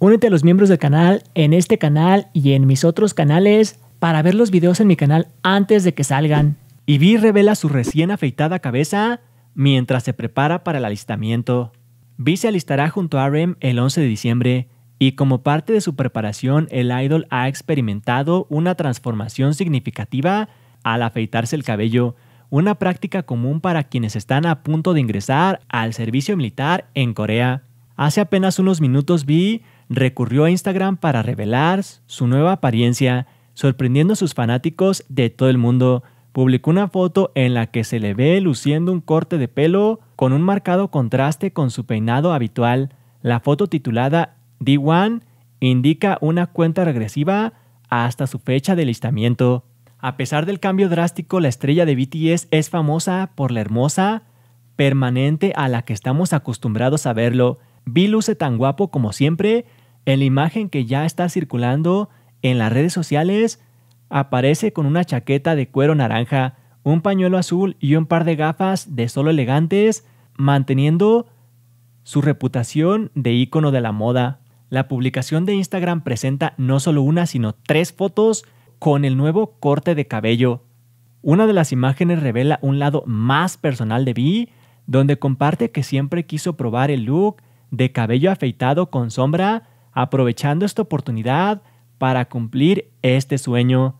Únete a los miembros del canal en este canal y en mis otros canales para ver los videos en mi canal antes de que salgan. Y Vi revela su recién afeitada cabeza mientras se prepara para el alistamiento. Vi se alistará junto a Rem el 11 de diciembre y como parte de su preparación el idol ha experimentado una transformación significativa al afeitarse el cabello, una práctica común para quienes están a punto de ingresar al servicio militar en Corea. Hace apenas unos minutos Vi recurrió a Instagram para revelar su nueva apariencia, sorprendiendo a sus fanáticos de todo el mundo. Publicó una foto en la que se le ve luciendo un corte de pelo con un marcado contraste con su peinado habitual. La foto titulada D1 indica una cuenta regresiva hasta su fecha de listamiento. A pesar del cambio drástico, la estrella de BTS es famosa por la hermosa permanente a la que estamos acostumbrados a verlo. Vi luce tan guapo como siempre en la imagen que ya está circulando en las redes sociales. Aparece con una chaqueta de cuero naranja, un pañuelo azul y un par de gafas de solo elegantes, manteniendo su reputación de ícono de la moda. La publicación de Instagram presenta no solo una, sino tres fotos con el nuevo corte de cabello. Una de las imágenes revela un lado más personal de Vi, donde comparte que siempre quiso probar el look de cabello afeitado con sombra, aprovechando esta oportunidad para cumplir este sueño.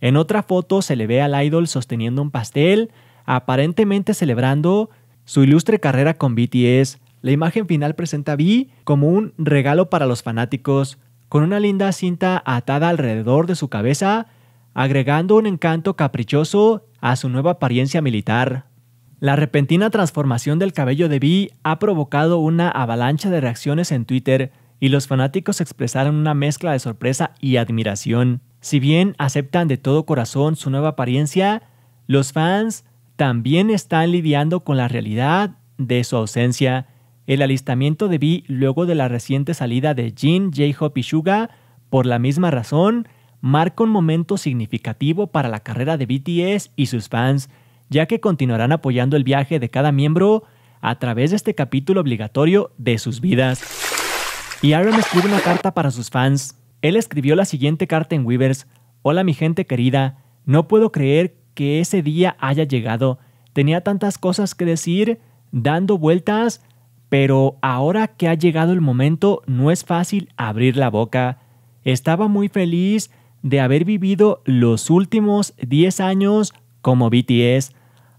En otra foto se le ve al idol sosteniendo un pastel, aparentemente celebrando su ilustre carrera con BTS. La imagen final presenta a V como un regalo para los fanáticos, con una linda cinta atada alrededor de su cabeza, agregando un encanto caprichoso a su nueva apariencia militar. La repentina transformación del cabello de Vi ha provocado una avalancha de reacciones en Twitter y los fanáticos expresaron una mezcla de sorpresa y admiración. Si bien aceptan de todo corazón su nueva apariencia, los fans también están lidiando con la realidad de su ausencia el alistamiento de Vi luego de la reciente salida de Jin, J-Hope y Suga, por la misma razón, marca un momento significativo para la carrera de BTS y sus fans, ya que continuarán apoyando el viaje de cada miembro a través de este capítulo obligatorio de sus vidas. Y Aaron escribe una carta para sus fans. Él escribió la siguiente carta en Weavers. Hola mi gente querida, no puedo creer que ese día haya llegado. Tenía tantas cosas que decir, dando vueltas, pero ahora que ha llegado el momento, no es fácil abrir la boca. Estaba muy feliz de haber vivido los últimos 10 años como BTS,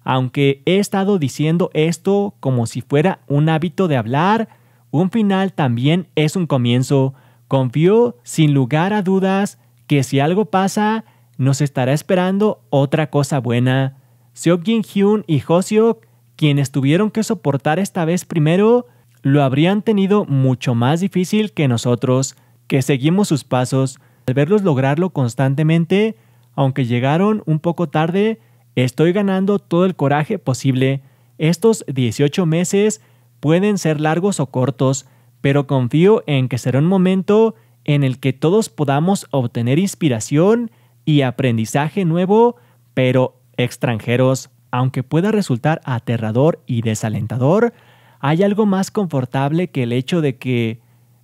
aunque he estado diciendo esto como si fuera un hábito de hablar, un final también es un comienzo. Confío sin lugar a dudas que si algo pasa, nos estará esperando otra cosa buena. Seo Jin Hyun y Hoseok, quienes tuvieron que soportar esta vez primero lo habrían tenido mucho más difícil que nosotros, que seguimos sus pasos. Al verlos lograrlo constantemente, aunque llegaron un poco tarde, estoy ganando todo el coraje posible. Estos 18 meses pueden ser largos o cortos, pero confío en que será un momento en el que todos podamos obtener inspiración y aprendizaje nuevo, pero extranjeros aunque pueda resultar aterrador y desalentador, hay algo más confortable que el hecho de que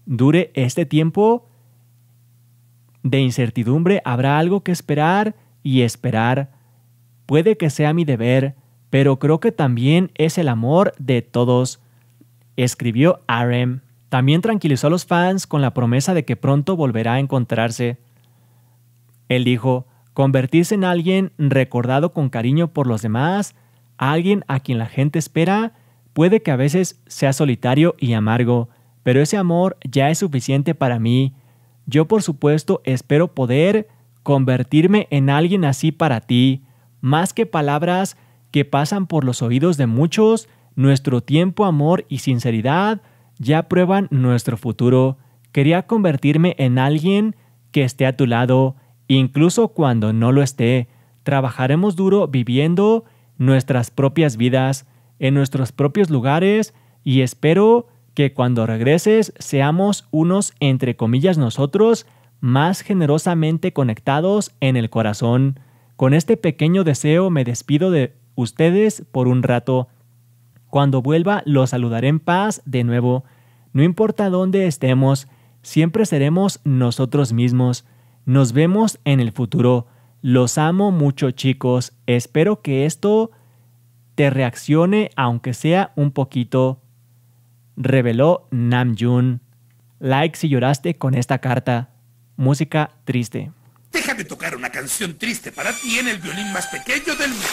dure este tiempo de incertidumbre, habrá algo que esperar y esperar. Puede que sea mi deber, pero creo que también es el amor de todos, escribió Arem. También tranquilizó a los fans con la promesa de que pronto volverá a encontrarse. Él dijo, convertirse en alguien recordado con cariño por los demás, alguien a quien la gente espera, puede que a veces sea solitario y amargo, pero ese amor ya es suficiente para mí. Yo por supuesto espero poder convertirme en alguien así para ti, más que palabras que pasan por los oídos de muchos, nuestro tiempo, amor y sinceridad ya prueban nuestro futuro. Quería convertirme en alguien que esté a tu lado, Incluso cuando no lo esté, trabajaremos duro viviendo nuestras propias vidas, en nuestros propios lugares y espero que cuando regreses seamos unos, entre comillas, nosotros más generosamente conectados en el corazón. Con este pequeño deseo me despido de ustedes por un rato. Cuando vuelva los saludaré en paz de nuevo. No importa dónde estemos, siempre seremos nosotros mismos. Nos vemos en el futuro. Los amo mucho chicos. Espero que esto te reaccione aunque sea un poquito. Reveló Nam Jun. Like si lloraste con esta carta. Música triste. Déjame tocar una canción triste para ti en el violín más pequeño del mundo.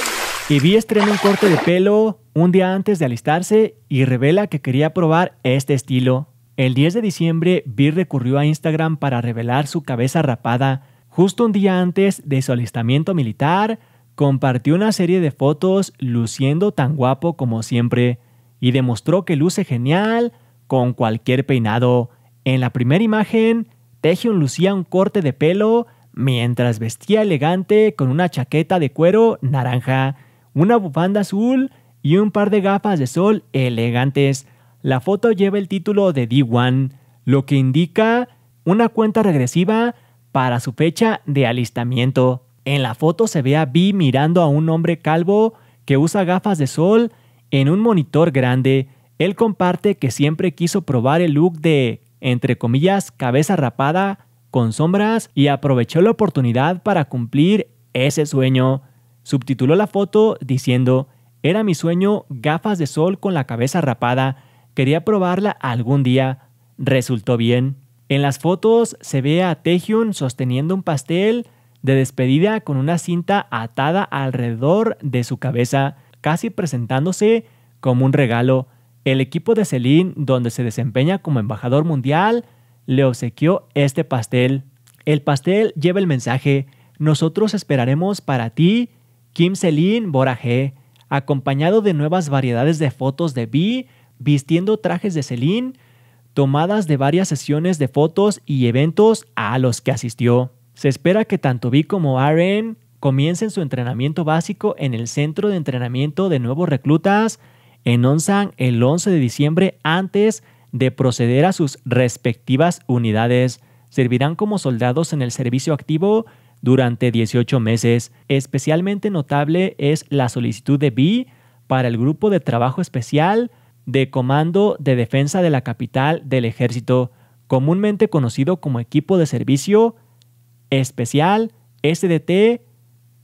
Y vi estrena un corte de pelo un día antes de alistarse y revela que quería probar este estilo. El 10 de diciembre, Beer recurrió a Instagram para revelar su cabeza rapada justo un día antes de su alistamiento militar. Compartió una serie de fotos luciendo tan guapo como siempre y demostró que luce genial con cualquier peinado. En la primera imagen, Tejion lucía un corte de pelo mientras vestía elegante con una chaqueta de cuero naranja, una bufanda azul y un par de gafas de sol elegantes. La foto lleva el título de D1, lo que indica una cuenta regresiva para su fecha de alistamiento. En la foto se ve a Vi mirando a un hombre calvo que usa gafas de sol en un monitor grande. Él comparte que siempre quiso probar el look de, entre comillas, cabeza rapada con sombras y aprovechó la oportunidad para cumplir ese sueño. Subtituló la foto diciendo, era mi sueño gafas de sol con la cabeza rapada Quería probarla algún día. Resultó bien. En las fotos se ve a Taehyun sosteniendo un pastel de despedida con una cinta atada alrededor de su cabeza, casi presentándose como un regalo. El equipo de Celine, donde se desempeña como embajador mundial, le obsequió este pastel. El pastel lleva el mensaje: Nosotros esperaremos para ti, Kim Celine Borajé. acompañado de nuevas variedades de fotos de Vi vistiendo trajes de Celine, tomadas de varias sesiones de fotos y eventos a los que asistió. Se espera que tanto Vi como Aaron comiencen su entrenamiento básico en el Centro de Entrenamiento de Nuevos Reclutas en Onsan el 11 de diciembre antes de proceder a sus respectivas unidades. Servirán como soldados en el servicio activo durante 18 meses. Especialmente notable es la solicitud de Vi para el grupo de trabajo especial de Comando de Defensa de la Capital del Ejército, comúnmente conocido como Equipo de Servicio Especial SDT,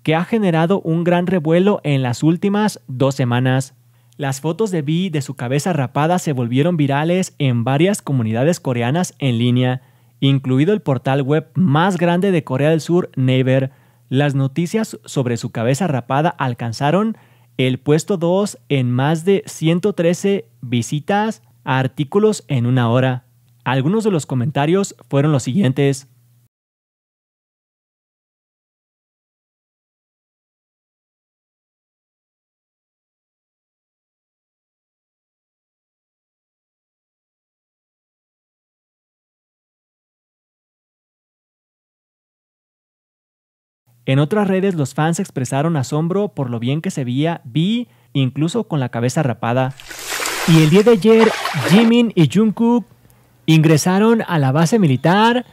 que ha generado un gran revuelo en las últimas dos semanas. Las fotos de Vi de su cabeza rapada se volvieron virales en varias comunidades coreanas en línea, incluido el portal web más grande de Corea del Sur, Naver. Las noticias sobre su cabeza rapada alcanzaron el puesto 2 en más de 113 visitas a artículos en una hora. Algunos de los comentarios fueron los siguientes. En otras redes los fans expresaron asombro por lo bien que se veía V incluso con la cabeza rapada. Y el día de ayer, Jimin y Jungkook ingresaron a la base militar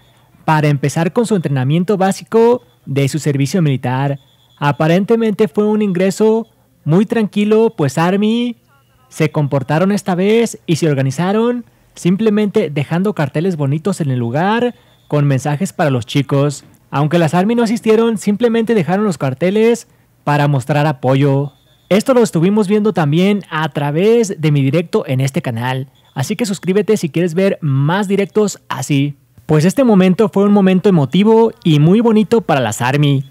para empezar con su entrenamiento básico de su servicio militar. Aparentemente fue un ingreso muy tranquilo, pues Army se comportaron esta vez y se organizaron simplemente dejando carteles bonitos en el lugar con mensajes para los chicos. Aunque las Army no asistieron, simplemente dejaron los carteles para mostrar apoyo. Esto lo estuvimos viendo también a través de mi directo en este canal, así que suscríbete si quieres ver más directos así. Pues este momento fue un momento emotivo y muy bonito para las Army,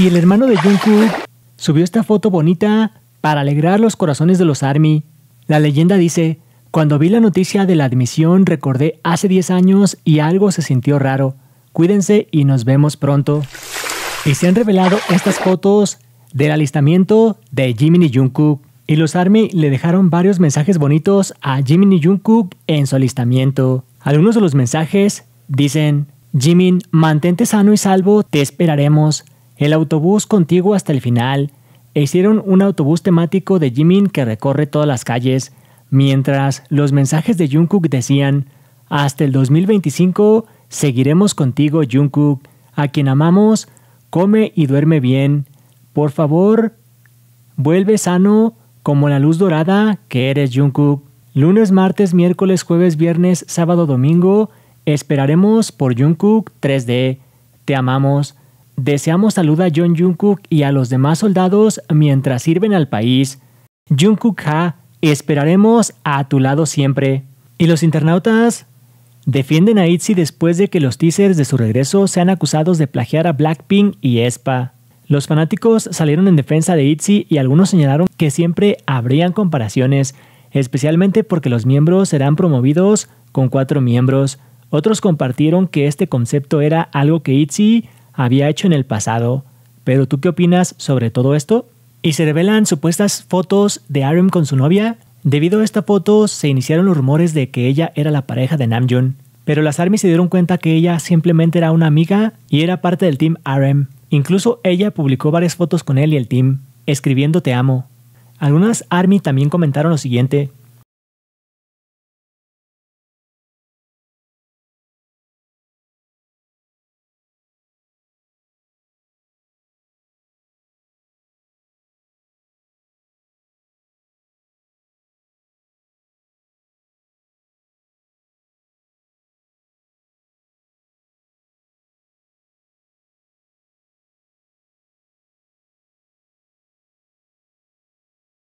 Y el hermano de Jungkook subió esta foto bonita para alegrar los corazones de los ARMY. La leyenda dice, cuando vi la noticia de la admisión recordé hace 10 años y algo se sintió raro. Cuídense y nos vemos pronto. Y se han revelado estas fotos del alistamiento de Jimin y Jungkook. Y los ARMY le dejaron varios mensajes bonitos a Jimin y Jungkook en su alistamiento. Algunos de los mensajes dicen, Jimin, mantente sano y salvo, te esperaremos el autobús contigo hasta el final e hicieron un autobús temático de Jimin que recorre todas las calles, mientras los mensajes de Jungkook decían, hasta el 2025 seguiremos contigo Jungkook, a quien amamos, come y duerme bien, por favor, vuelve sano como la luz dorada que eres Jungkook. Lunes, martes, miércoles, jueves, viernes, sábado, domingo, esperaremos por Jungkook 3D. Te amamos. Deseamos salud a John Jungkook y a los demás soldados mientras sirven al país. Jungkook Ha, esperaremos a tu lado siempre. Y los internautas defienden a ITZY después de que los teasers de su regreso sean acusados de plagiar a Blackpink y Espa. Los fanáticos salieron en defensa de ITZY y algunos señalaron que siempre habrían comparaciones, especialmente porque los miembros serán promovidos con cuatro miembros. Otros compartieron que este concepto era algo que ITZY había hecho en el pasado. Pero tú qué opinas sobre todo esto? Y se revelan supuestas fotos de RM con su novia. Debido a esta foto se iniciaron los rumores de que ella era la pareja de Namjoon. Pero las ARMY se dieron cuenta que ella simplemente era una amiga y era parte del team RM. Incluso ella publicó varias fotos con él y el team, escribiendo te amo. Algunas ARMY también comentaron lo siguiente.